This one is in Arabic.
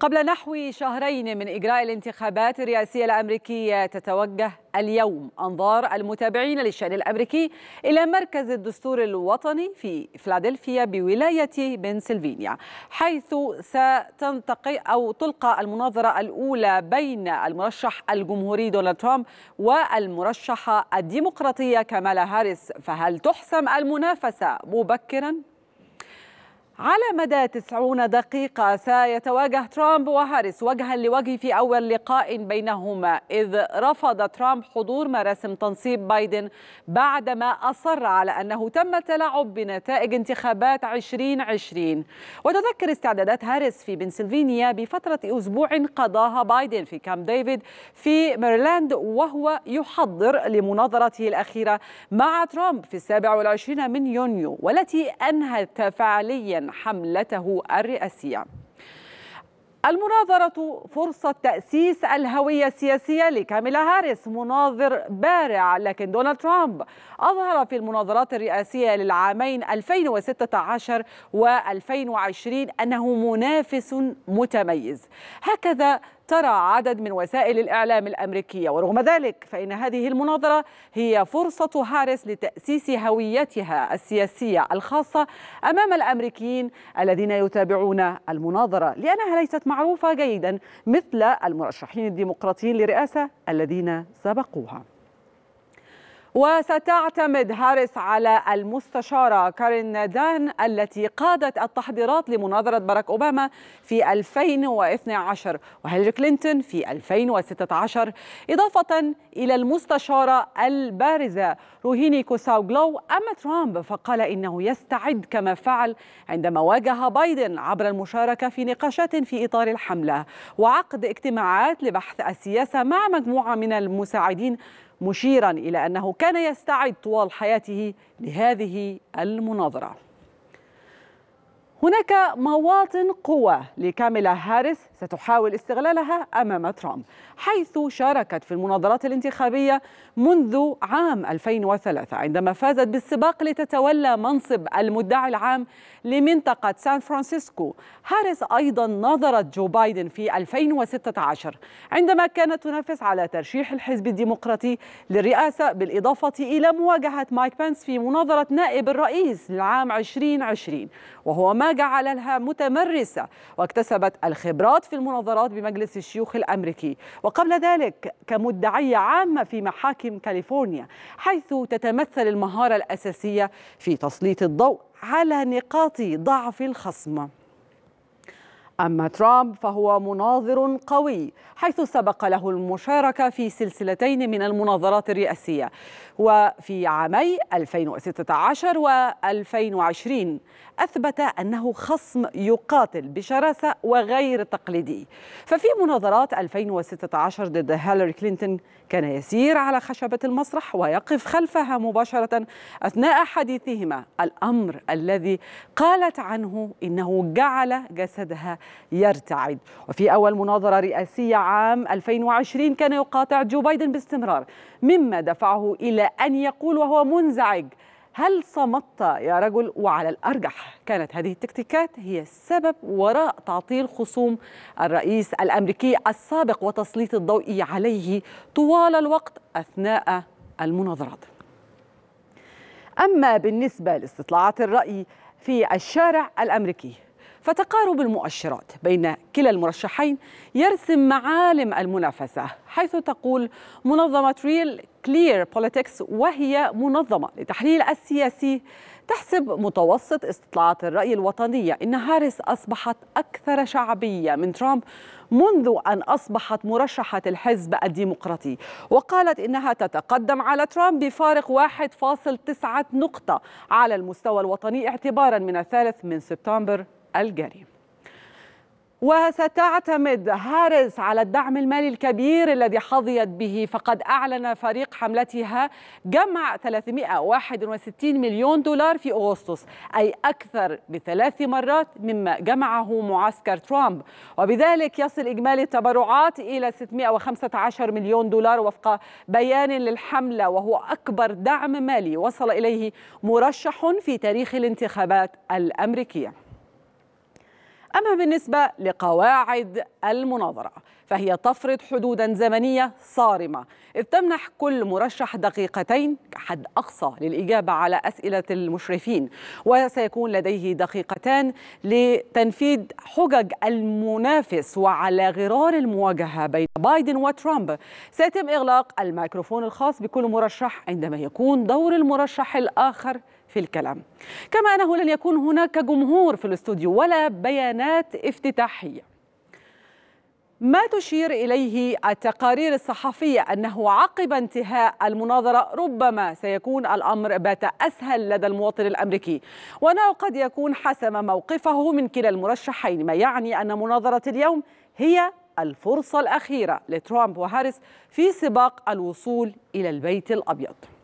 قبل نحو شهرين من إجراء الانتخابات الرئاسية الأمريكية تتوجه اليوم أنظار المتابعين للشأن الأمريكي إلى مركز الدستور الوطني في فلادلفيا بولاية بنسلفانيا حيث ستنتقي أو تلقى المناظرة الأولى بين المرشح الجمهوري دونالد ترامب والمرشحة الديمقراطية كامالا هاريس فهل تحسم المنافسة مبكرا على مدى 90 دقيقة سيتواجه ترامب وهاريس وجها لوجه في أول لقاء بينهما إذ رفض ترامب حضور مراسم تنصيب بايدن بعدما أصر على أنه تم التلاعب بنتائج انتخابات 2020 وتذكر استعدادات هاريس في بنسلفانيا بفترة أسبوع قضاها بايدن في كامب ديفيد في ميرلاند وهو يحضر لمناظرته الأخيرة مع ترامب في 27 والعشرين من يونيو والتي أنهت فعليا حملته الرئاسية المناظرة فرصة تأسيس الهوية السياسية لكاميلا هاريس مناظر بارع لكن دونالد ترامب أظهر في المناظرات الرئاسية للعامين 2016 و2020 أنه منافس متميز هكذا ترى عدد من وسائل الإعلام الأمريكية ورغم ذلك فإن هذه المناظرة هي فرصة هاريس لتأسيس هويتها السياسية الخاصة أمام الأمريكيين الذين يتابعون المناظرة لأنها ليست معروفة جيدا مثل المرشحين الديمقراطيين لرئاسة الذين سبقوها وستعتمد هاريس على المستشارة كارين دان التي قادت التحضيرات لمناظرة باراك أوباما في 2012 وهيلري كلينتون في 2016 إضافة إلى المستشارة البارزة روهيني كوساوغلو أما ترامب فقال إنه يستعد كما فعل عندما واجه بايدن عبر المشاركة في نقاشات في إطار الحملة وعقد اجتماعات لبحث السياسة مع مجموعة من المساعدين مشيرا إلى أنه كان يستعد طوال حياته لهذه المناظرة هناك مواطن قوة لكاميلا هاريس ستحاول استغلالها أمام ترامب حيث شاركت في المناظرات الانتخابية منذ عام 2003 عندما فازت بالسباق لتتولى منصب المدعي العام لمنطقة سان فرانسيسكو هاريس أيضا نظرت جو بايدن في 2016 عندما كانت تنافس على ترشيح الحزب الديمقراطي للرئاسة بالإضافة إلى مواجهة مايك بنس في مناظرة نائب الرئيس لعام 2020 وهو ما جعلها متمرسة واكتسبت الخبرات في المناظرات بمجلس الشيوخ الأمريكي وقبل ذلك كمدعية عامة في محاكم كاليفورنيا حيث تتمثل المهارة الأساسية في تسليط الضوء على نقاط ضعف الخصم أما ترامب فهو مناظر قوي حيث سبق له المشاركة في سلسلتين من المناظرات الرئاسية وفي عامي 2016 و 2020 أثبت أنه خصم يقاتل بشراسة وغير تقليدي ففي مناظرات 2016 ضد هيلاري كلينتون كان يسير على خشبة المسرح ويقف خلفها مباشرة أثناء حديثهما الأمر الذي قالت عنه إنه جعل جسدها يرتعد وفي أول مناظرة رئاسية عام 2020 كان يقاطع جو بايدن باستمرار مما دفعه إلى أن يقول وهو منزعج هل صمت يا رجل وعلى الارجح كانت هذه التكتيكات هي السبب وراء تعطيل خصوم الرئيس الامريكي السابق وتسليط الضوء عليه طوال الوقت اثناء المناظرات. اما بالنسبه لاستطلاعات الراي في الشارع الامريكي فتقارب المؤشرات بين كلا المرشحين يرسم معالم المنافسة حيث تقول منظمة ريل كلير بوليتكس وهي منظمة لتحليل السياسي تحسب متوسط استطلاعات الرأي الوطنية إن هاريس أصبحت أكثر شعبية من ترامب منذ أن أصبحت مرشحة الحزب الديمقراطي وقالت إنها تتقدم على ترامب بفارق 1.9 نقطة على المستوى الوطني اعتبارا من الثالث من سبتمبر الجري وستعتمد هارس على الدعم المالي الكبير الذي حظيت به فقد أعلن فريق حملتها جمع 361 مليون دولار في أغسطس أي أكثر بثلاث مرات مما جمعه معسكر ترامب وبذلك يصل إجمالي التبرعات إلى 615 مليون دولار وفق بيان للحملة وهو أكبر دعم مالي وصل إليه مرشح في تاريخ الانتخابات الأمريكية أما بالنسبة لقواعد المناظرة فهي تفرض حدودا زمنية صارمة إذ تمنح كل مرشح دقيقتين كحد أقصى للإجابة على أسئلة المشرفين وسيكون لديه دقيقتان لتنفيذ حجج المنافس وعلى غرار المواجهة بين بايدن وترامب سيتم إغلاق الميكروفون الخاص بكل مرشح عندما يكون دور المرشح الآخر في الكلام كما أنه لن يكون هناك جمهور في الاستوديو ولا بيانات افتتاحية ما تشير إليه التقارير الصحفية أنه عقب انتهاء المناظرة ربما سيكون الأمر بات أسهل لدى المواطن الأمريكي وأنه قد يكون حسم موقفه من كلا المرشحين ما يعني أن مناظرة اليوم هي الفرصة الأخيرة لترامب وهاريس في سباق الوصول إلى البيت الأبيض